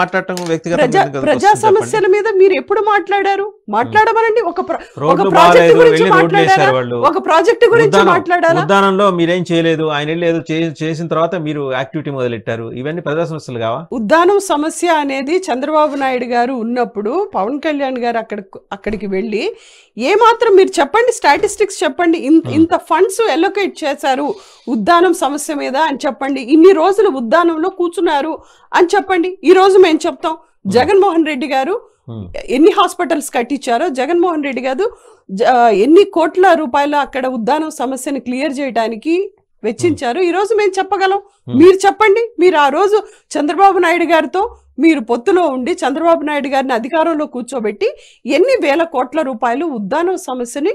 మాట్లాడటం వ్యక్తిగత ప్రజా సమస్యల మీద మీరు ఎప్పుడు మాట్లాడారు మాట్లాడమనండి ఒక ప్రాజెక్ట్ గురించి మాట్లాడారు ఒక గురించి మాట్లాడారు మీరేం చేయలేదు ఆయన వెళ్ళలేదు చేసిన తర్వాత మీరు యాక్టివిటీ మొదలెట్టారు ఇవన్నీ ప్రజా సమస్యలు కావా ఉద్దానం సమస్య అనేది చంద్రబాబు నాయుడు గారు ఉన్నప్పుడు పవన్ కళ్యాణ్ గారు అక్కడ అక్కడికి వెళ్ళి ఏ మాత్రం మీరు చెప్పండి స్టాటిస్టిక్స్ చెప్పండి ఇంత ఫండ్స్ ఎలొకేట్ చేశారు ఉద్దానం సమస్య మీద అని చెప్పండి ఇన్ని రోజులు ఉద్దానంలో కూర్చున్నారు అని చెప్పండి ఈ రోజు మేము చెప్తాం జగన్మోహన్ రెడ్డి గారు ఎన్ని హాస్పిటల్స్ కట్టించారో జగన్మోహన్ రెడ్డి గారు ఎన్ని కోట్ల రూపాయలు అక్కడ ఉద్దానం సమస్యను క్లియర్ చేయడానికి వెచ్చించారు ఈ రోజు మేము చెప్పగలం మీరు చెప్పండి మీరు ఆ రోజు చంద్రబాబు నాయుడు గారితో మీరు పొత్తులో ఉండి చంద్రబాబు నాయుడు గారిని అధికారంలో కూర్చోబెట్టి ఎన్ని వేల కోట్ల రూపాయలు ఉద్దానం సమస్యని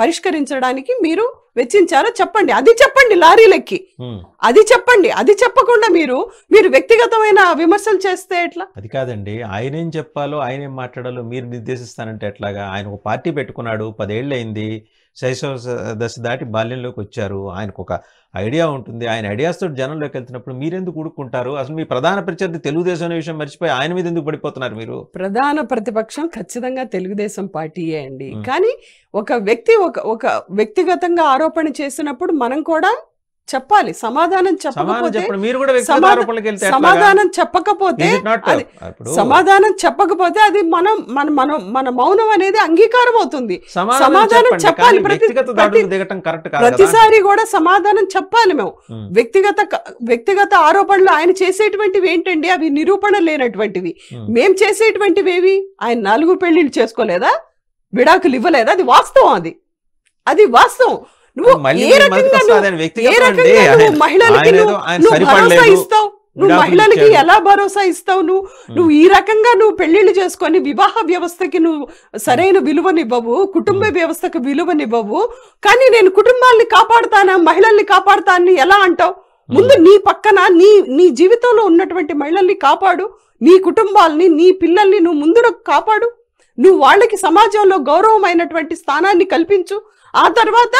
పరిష్కరించడానికి మీరు వెచ్చించారో చెప్పండి అది చెప్పండి లారీలెక్కి అది చెప్పండి అది చెప్పకుండా మీరు మీరు వ్యక్తిగతమైన విమర్శలు చేస్తే ఎట్లా అది కాదండి ఆయన ఏం చెప్పాలో ఆయన ఏం మాట్లాడాలో మీరు నిర్దేశిస్తానంటే ఎట్లాగా ఆయన ఒక పార్టీ పెట్టుకున్నాడు పదేళ్ళు అయింది శైశవ దశ దాటి బాల్యంలోకి వచ్చారు ఆయనకు ఒక ఐడియా ఉంటుంది ఆయన ఐడియాస్తో జనంలోకి వెళ్తున్నప్పుడు మీరెందుకు ఊడుకుంటారు అసలు మీ ప్రధాన ప్రత్యర్థి తెలుగుదేశం అనే విషయం మర్చిపోయి ఆయన మీద ఎందుకు పడిపోతున్నారు మీరు ప్రధాన ప్రతిపక్షం ఖచ్చితంగా తెలుగుదేశం పార్టీయే అండి కానీ ఒక వ్యక్తి ఒక ఒక వ్యక్తిగతంగా ఆరోపణ చేసినప్పుడు మనం కూడా చెప్పాలి సమాధానం చెప్పకపోతే సమాధానం చెప్పకపోతే సమాధానం చెప్పకపోతే అది మనం మన మనం మన మౌనం అనేది అంగీకారం అవుతుంది సమాధానం చెప్పాలి ప్రతిసారి కూడా సమాధానం చెప్పాలి మేము hmm. వ్యక్తిగత వ్యక్తిగత ఆరోపణలు ఆయన చేసేటువంటివి ఏంటండి అవి నిరూపణ లేనటువంటివి hmm. మేం చేసేటువంటివి ఏవి ఆయన నాలుగు పెళ్లిళ్ళు చేసుకోలేదా విడాకులు ఇవ్వలేదా అది వాస్తవం అది అది వాస్తవం నువ్వు నువ్వు మహిళలకి నువ్వు మహిళలకి ఎలా భరోసా ఇస్తావు నువ్వు నువ్వు ఈ రకంగా నువ్వు పెళ్లిళ్ళు చేసుకొని వివాహ వ్యవస్థకి నువ్వు సరైన విలువనివ్వవు కుటుంబ వ్యవస్థకు విలువనివ్వవు కానీ నేను కుటుంబాన్ని కాపాడుతానా మహిళల్ని కాపాడుతానని ఎలా అంటావు ముందు నీ పక్కన నీ నీ జీవితంలో ఉన్నటువంటి మహిళల్ని కాపాడు నీ కుటుంబాల్ని నీ పిల్లల్ని నువ్వు ముందు కాపాడు నువ్వు వాళ్ళకి సమాజంలో గౌరవమైనటువంటి స్థానాన్ని కల్పించు ఆ తర్వాత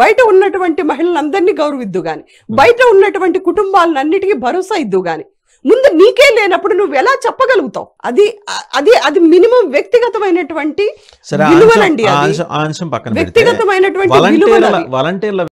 బయట ఉన్నటువంటి మహిళలందరినీ గౌరవిద్దు గాని బయట ఉన్నటువంటి కుటుంబాలన్నిటికీ భరోసా ఇద్దు గాని ముందు నీకే లేనప్పుడు నువ్వు ఎలా చెప్పగలుగుతావు అది అది అది మినిమం వ్యక్తిగతమైనటువంటి విలువలండి